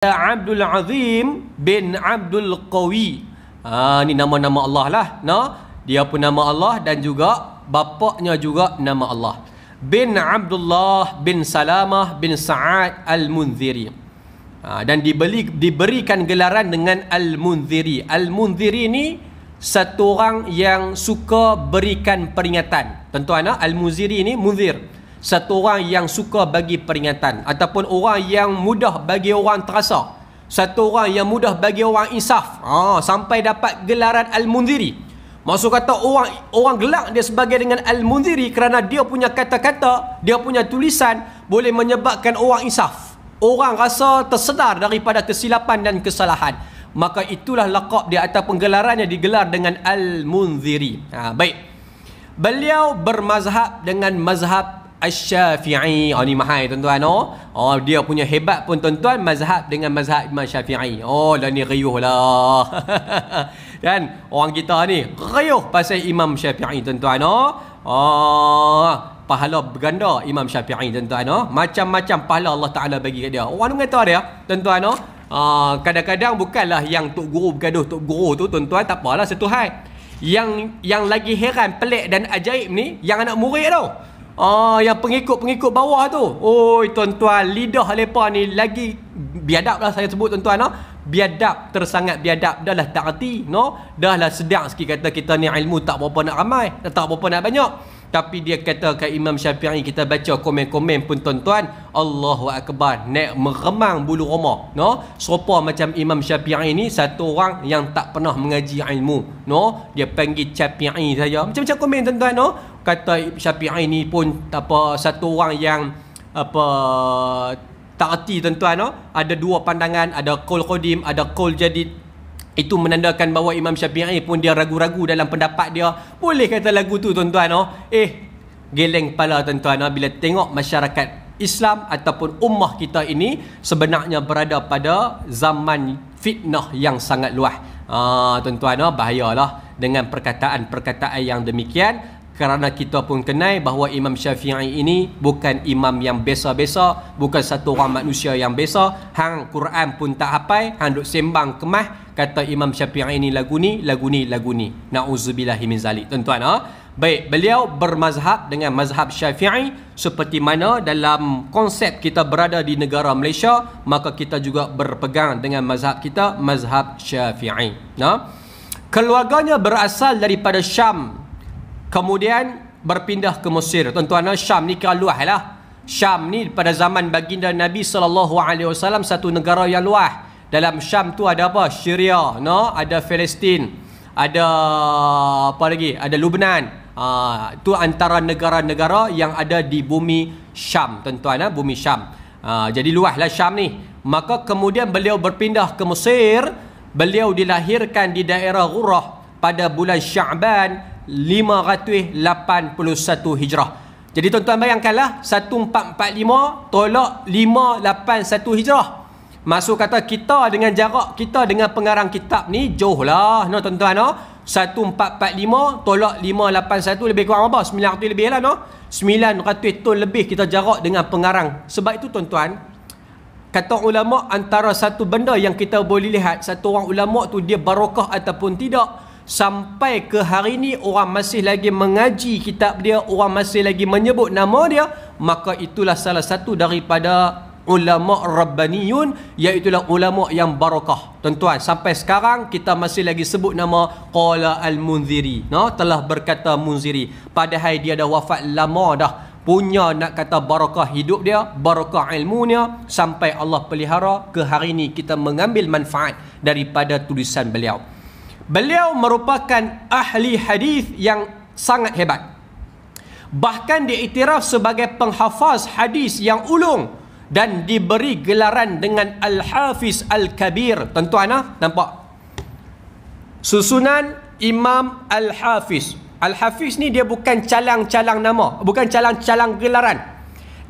Abdul Azim bin Abdul Qawi. Ha ni nama-nama Allah lah. No. Dia pun nama Allah dan juga bapaknya juga nama Allah. Bin Abdullah bin Salamah bin Sa'ad Al-Munziri. Ha, dan dibeli, diberikan gelaran dengan Al-Munziri. Al-Munziri ni satu orang yang suka berikan peringatan. Tentu anak ha? Al-Munziri ni Munzir. Munzir satu orang yang suka bagi peringatan ataupun orang yang mudah bagi orang terasa satu orang yang mudah bagi orang insaf ha, sampai dapat gelaran al-mundhiri maksud kata orang orang gelak dia sebagai dengan al-mundhiri kerana dia punya kata-kata dia punya tulisan boleh menyebabkan orang insaf orang rasa tersedar daripada kesilapan dan kesalahan maka itulah lakab dia ataupun gelarannya digelar dengan al-mundhiri ha, baik beliau bermazhab dengan mazhab Asy-Syafi'i. Oh ni mahal tuan-tuan oh. Oh dia punya hebat pun tuan-tuan mazhab dengan mazhab Imam Syafi'i. Oh dan ni riuh lah. Dan orang kita ni riuh pasal Imam Syafi'i tuan-tuan oh. Oh pahala berganda Imam Syafi'i tuan-tuan oh. Macam-macam pahala Allah Taala bagi kat dia. Orang kata dia tuan-tuan oh. Uh, kadang-kadang bukanlah yang tok guru bergaduh tok guru tu tuan-tuan tak apalah satu hal. Yang yang lagi heran pelik dan ajaib ni yang anak murid tau. Ah, yang pengikut-pengikut bawah tu. Oi, tuan-tuan, lidah lepa ni lagi biadab lah saya sebut tuan-tuan. No? Ah. Biadab, tersangat biadab. Dah lah tak erti. No? Dah lah sedang sikit kata kita ni ilmu tak berapa nak ramai. Tak berapa nak banyak. Tapi dia kata ke Imam Syafi'i kita baca komen-komen pun tuan-tuan. Allahu Akbar. nak meremang bulu rumah. No? Serupa macam Imam Syafi'i ni satu orang yang tak pernah mengaji ilmu. No? Dia panggil Syafi'i saja. Macam-macam komen tuan-tuan. No? kata Syafi'i ni pun apa satu orang yang apa tak erti tuan-tuan no? ada dua pandangan ada qaul qadim ada qaul jadid itu menandakan bahawa Imam Syafi'i pun dia ragu-ragu dalam pendapat dia boleh kata lagu tu tuan-tuan no? eh geleng kepala tuan-tuan no? bila tengok masyarakat Islam ataupun ummah kita ini sebenarnya berada pada zaman fitnah yang sangat luas. Ah tuan-tuan no? bahayalah dengan perkataan-perkataan yang demikian kerana kita pun kenal bahawa Imam Syafi'i ini bukan imam yang biasa-biasa, bukan satu orang manusia yang biasa, hang Quran pun tak hafal, hang duk sembang kemah kata Imam Syafi'i ini lagu ni, lagu ni, lagu ni. Nauzubillah min Tuan-tuan, ha? Baik, beliau bermazhab dengan mazhab syafi'i seperti mana dalam konsep kita berada di negara Malaysia, maka kita juga berpegang dengan mazhab kita, mazhab syafi'i. Nah, Keluarganya berasal daripada Syam Kemudian berpindah ke Mesir. Tuan-tuan, Syam ni kira luas lah. Syam ni pada zaman baginda Nabi SAW satu negara yang luah. Dalam Syam tu ada apa? Syria, no? ada Palestin, ada apa lagi? Ada Lubnan. Ha, tu antara negara-negara yang ada di bumi Syam. Tuan-tuan, ah, bumi Syam. Ha, jadi luas lah Syam ni. Maka kemudian beliau berpindah ke Mesir. Beliau dilahirkan di daerah Ghurah pada bulan Syaban 581 hijrah. Jadi tuan-tuan bayangkanlah 1445 tolak 581 hijrah. Masuk kata kita dengan jarak kita dengan pengarang kitab ni jauh lah no tuan-tuan no. 1445 tolak 581 lebih kurang apa? 900 lebih lah no. 900 tahun lebih kita jarak dengan pengarang. Sebab itu tuan-tuan kata ulama antara satu benda yang kita boleh lihat satu orang ulama tu dia barokah ataupun tidak sampai ke hari ini orang masih lagi mengaji kitab dia orang masih lagi menyebut nama dia maka itulah salah satu daripada ulama rabbaniyun iaitu ulama yang barakah tuan-tuan sampai sekarang kita masih lagi sebut nama qala al-munziri no telah berkata munziri padahal dia dah wafat lama dah punya nak kata barakah hidup dia barakah ilmunya sampai Allah pelihara ke hari ini kita mengambil manfaat daripada tulisan beliau Beliau merupakan ahli hadis yang sangat hebat. Bahkan diiktiraf sebagai penghafaz hadis yang ulung dan diberi gelaran dengan Al-Hafiz Al-Kabir. Tuan-tuan, ah, nampak? Susunan Imam Al-Hafiz. Al-Hafiz ni dia bukan calang-calang nama, bukan calang-calang gelaran.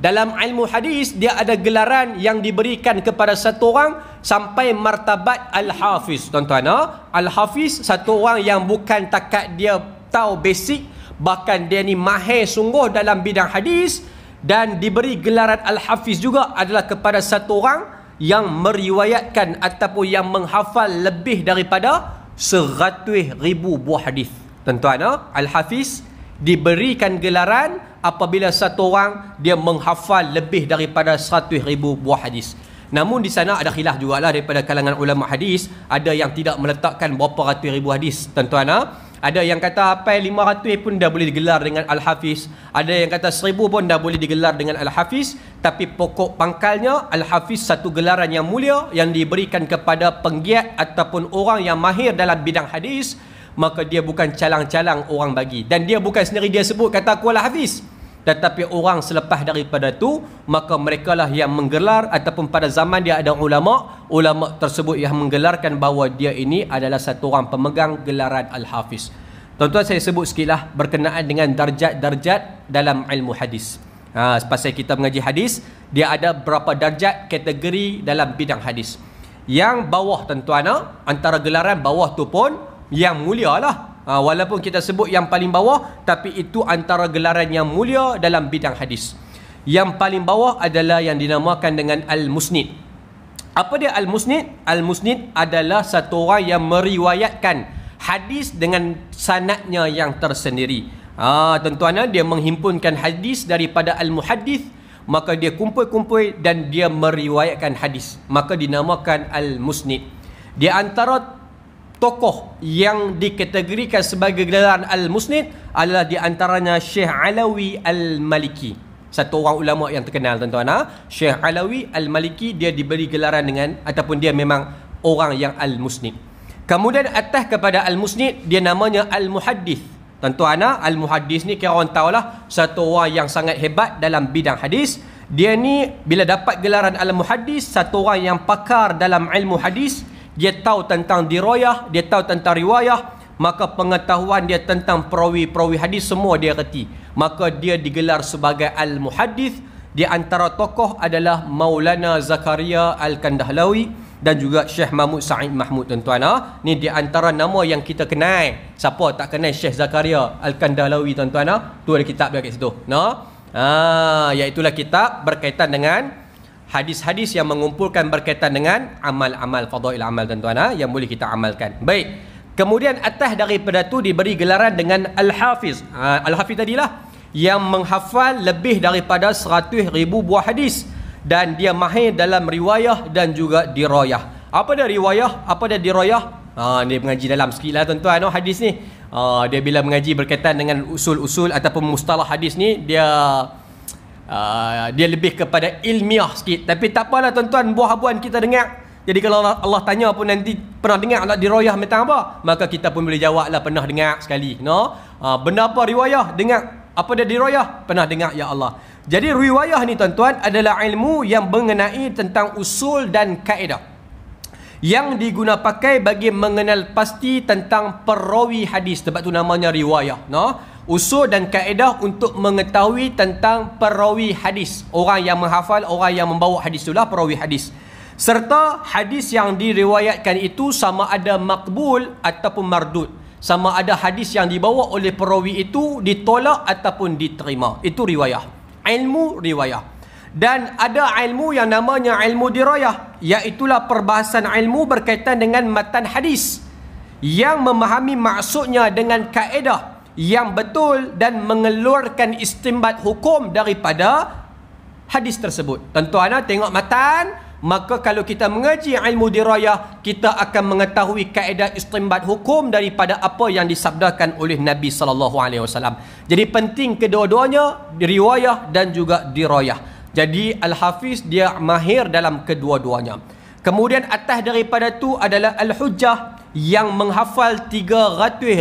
Dalam ilmu hadis dia ada gelaran yang diberikan kepada satu orang sampai martabat al-hafiz. Tuan-tuan, ha? al-hafiz satu orang yang bukan takat dia tahu basic bahkan dia ni mahir sungguh dalam bidang hadis dan diberi gelaran al-hafiz juga adalah kepada satu orang yang meriwayatkan ataupun yang menghafal lebih daripada seratus ribu buah hadis. Tuan-tuan, ha? al-hafiz diberikan gelaran apabila satu orang dia menghafal lebih daripada ribu buah hadis. Namun di sana ada khilaf lah daripada kalangan ulama hadis, ada yang tidak meletakkan berapa ratus ribu hadis, tuan-tuan ha? ada yang kata apa 500 pun dah boleh digelar dengan Al-Hafiz. Ada yang kata 1000 pun dah boleh digelar dengan Al-Hafiz. Tapi pokok pangkalnya Al-Hafiz satu gelaran yang mulia yang diberikan kepada penggiat ataupun orang yang mahir dalam bidang hadis maka dia bukan calang-calang orang bagi dan dia bukan sendiri dia sebut kata aku adalah hafiz tetapi orang selepas daripada tu maka mereka lah yang menggelar ataupun pada zaman dia ada ulama ulama tersebut yang menggelarkan bahawa dia ini adalah satu orang pemegang gelaran al-hafiz tuan-tuan saya sebut sekilah berkenaan dengan darjat-darjat dalam ilmu hadis ha, pasal kita mengaji hadis dia ada berapa darjat kategori dalam bidang hadis yang bawah tuan-tuan ha, antara gelaran bawah tu pun yang mulia lah ha, walaupun kita sebut yang paling bawah tapi itu antara gelaran yang mulia dalam bidang hadis yang paling bawah adalah yang dinamakan dengan Al-Musnid apa dia Al-Musnid? Al-Musnid adalah satu orang yang meriwayatkan hadis dengan sanatnya yang tersendiri ha, tuan-tuan ah, dia menghimpunkan hadis daripada Al-Muhadith maka dia kumpul-kumpul dan dia meriwayatkan hadis maka dinamakan Al-Musnid di antara tokoh yang dikategorikan sebagai gelaran Al-Musnid adalah di antaranya Syekh Alawi Al-Maliki. Satu orang ulama yang terkenal tuan-tuan. Ha? Syekh Alawi Al-Maliki dia diberi gelaran dengan ataupun dia memang orang yang Al-Musnid. Kemudian atas kepada Al-Musnid dia namanya Al-Muhaddith. Tuan-tuan, ha? Al-Muhaddith ni kira orang tahulah satu orang yang sangat hebat dalam bidang hadis. Dia ni bila dapat gelaran Al-Muhaddis, satu orang yang pakar dalam ilmu hadis, dia tahu tentang diroyah, dia tahu tentang riwayah, maka pengetahuan dia tentang perawi-perawi hadis semua dia reti. Maka dia digelar sebagai Al-Muhadith. Di antara tokoh adalah Maulana Zakaria Al-Kandahlawi dan juga Syekh Mahmud Sa'id Mahmud tuan-tuan. Ini ah, di antara nama yang kita kenal. Siapa tak kenal Syekh Zakaria Al-Kandahlawi tuan-tuan? Itu ah, ada kitab dia kat situ. No? Ah, iaitulah kitab berkaitan dengan hadis-hadis yang mengumpulkan berkaitan dengan amal-amal fadail amal tuan-tuan ha, yang boleh kita amalkan. Baik. Kemudian atas daripada itu diberi gelaran dengan al-hafiz. Ha, al-hafiz tadilah yang menghafal lebih daripada seratus ribu buah hadis dan dia mahir dalam riwayah dan juga dirayah. Apa dia riwayah? Apa dia dirayah? Ha, ni mengaji dalam sikit lah tuan-tuan. Oh, hadis ni. Ha, dia bila mengaji berkaitan dengan usul-usul ataupun mustalah hadis ni, dia... Ah, dia lebih kepada ilmiah sikit tapi tak apalah tuan-tuan buah abuan kita dengar jadi kalau Allah tanya pun nanti pernah dengar tak diroyah tentang apa maka kita pun boleh jawab lah pernah dengar sekali no uh, benda apa riwayah dengar apa dia diroyah pernah dengar ya Allah jadi riwayah ni tuan-tuan adalah ilmu yang mengenai tentang usul dan kaedah yang diguna pakai bagi mengenal pasti tentang perawi hadis sebab tu namanya riwayah no usul dan kaedah untuk mengetahui tentang perawi hadis. Orang yang menghafal, orang yang membawa hadis itulah perawi hadis. Serta hadis yang diriwayatkan itu sama ada makbul ataupun mardud. Sama ada hadis yang dibawa oleh perawi itu ditolak ataupun diterima. Itu riwayah. Ilmu riwayah. Dan ada ilmu yang namanya ilmu dirayah. Iaitulah perbahasan ilmu berkaitan dengan matan hadis. Yang memahami maksudnya dengan kaedah yang betul dan mengeluarkan istimbat hukum daripada hadis tersebut. Tuan-tuan ah, tengok matan, maka kalau kita mengaji ilmu dirayah, kita akan mengetahui kaedah istimbat hukum daripada apa yang disabdakan oleh Nabi sallallahu alaihi wasallam. Jadi penting kedua-duanya, riwayah dan juga dirayah. Jadi al-Hafiz dia mahir dalam kedua-duanya. Kemudian atas daripada tu adalah al-Hujjah yang menghafal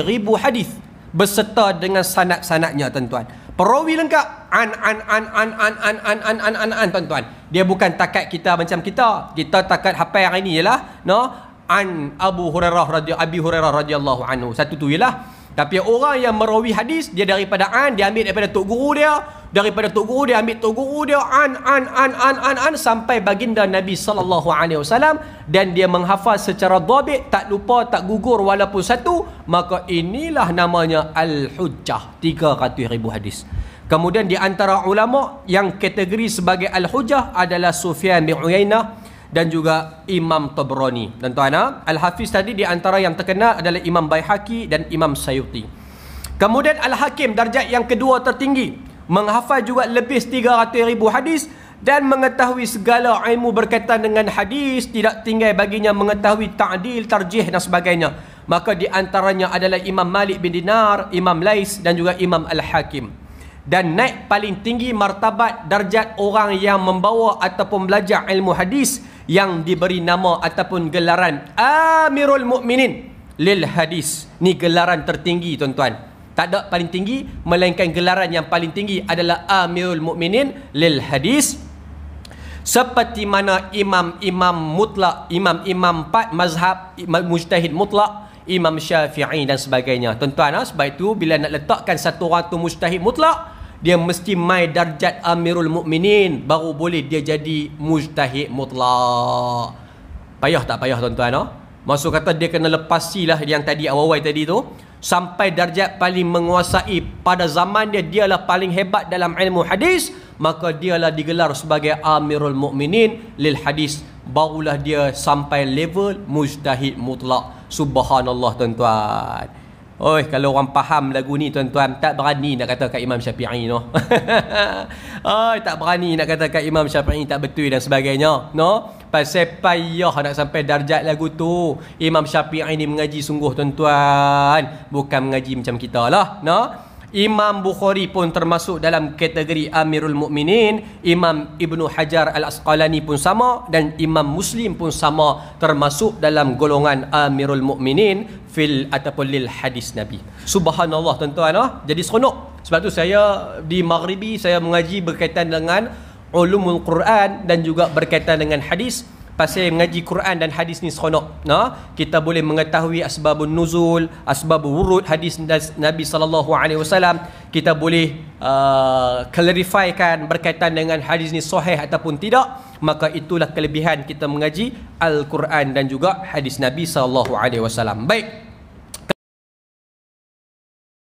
ribu hadis berserta dengan sanak-sanaknya, tuan-tuan. Perawi lengkap an an an an an an an an an an an tuan-tuan. Dia bukan takat kita macam kita. Kita takat hafal hari ni jelah. No. An Abu Hurairah radhiyallahu Hurairah radhiyallahu anhu. Satu tu jelah. Tapi orang yang merawi hadis dia daripada an dia ambil daripada tok guru dia, daripada tok guru dia ambil tok guru dia an an an an an an sampai baginda Nabi sallallahu alaihi wasallam dan dia menghafaz secara dhabit tak lupa tak gugur walaupun satu maka inilah namanya al hujjah 300000 hadis. Kemudian di antara ulama yang kategori sebagai al hujjah adalah Sufyan bin Uyainah dan juga Imam Tabrani. Dan tuan ah, Al-Hafiz tadi di antara yang terkenal adalah Imam Baihaqi dan Imam Sayuti. Kemudian Al-Hakim darjat yang kedua tertinggi menghafal juga lebih 300 ribu hadis dan mengetahui segala ilmu berkaitan dengan hadis tidak tinggal baginya mengetahui ta'dil, tarjih dan sebagainya. Maka di antaranya adalah Imam Malik bin Dinar, Imam Lais dan juga Imam Al-Hakim. Dan naik paling tinggi martabat darjat orang yang membawa ataupun belajar ilmu hadis yang diberi nama ataupun gelaran Amirul Mukminin lil hadis. Ni gelaran tertinggi tuan-tuan. Tak ada paling tinggi melainkan gelaran yang paling tinggi adalah Amirul Mukminin lil hadis. Seperti mana imam-imam mutlak, imam-imam empat mazhab, mujtahid mutlak, imam syafi'i dan sebagainya. Tuan-tuan, ah, sebab itu bila nak letakkan satu orang tu mujtahid mutlak, dia mesti mai darjat amirul mukminin baru boleh dia jadi mujtahid mutlak payah tak payah tuan-tuan oh? maksud kata dia kena lepasilah yang tadi awal-awal tadi tu sampai darjat paling menguasai pada zaman dia dia lah paling hebat dalam ilmu hadis maka dia lah digelar sebagai amirul mukminin lil hadis barulah dia sampai level mujtahid mutlak subhanallah tuan-tuan Oi, kalau orang faham lagu ni tuan-tuan, tak berani nak kata kat Imam Syafi'i no. Oi, tak berani nak kata kat Imam Syafi'i tak betul dan sebagainya, no. Pasal payah nak sampai darjat lagu tu. Imam Syafi'i ni mengaji sungguh tuan-tuan, bukan mengaji macam kita lah, no. Imam Bukhari pun termasuk dalam kategori Amirul Mukminin, Imam Ibnu Hajar Al-Asqalani pun sama dan Imam Muslim pun sama termasuk dalam golongan Amirul Mukminin fil ataupun lil hadis Nabi. Subhanallah tuan-tuan ah. Jadi seronok. Sebab tu saya di Maghribi saya mengaji berkaitan dengan ulumul Quran dan juga berkaitan dengan hadis pasal mengaji Quran dan hadis ni seronok. No? Kita boleh mengetahui asbabun nuzul, asbab wurud hadis Nabi sallallahu alaihi wasallam. Kita boleh uh, clarifykan berkaitan dengan hadis ni sahih ataupun tidak. Maka itulah kelebihan kita mengaji Al-Quran dan juga hadis Nabi sallallahu alaihi wasallam. Baik.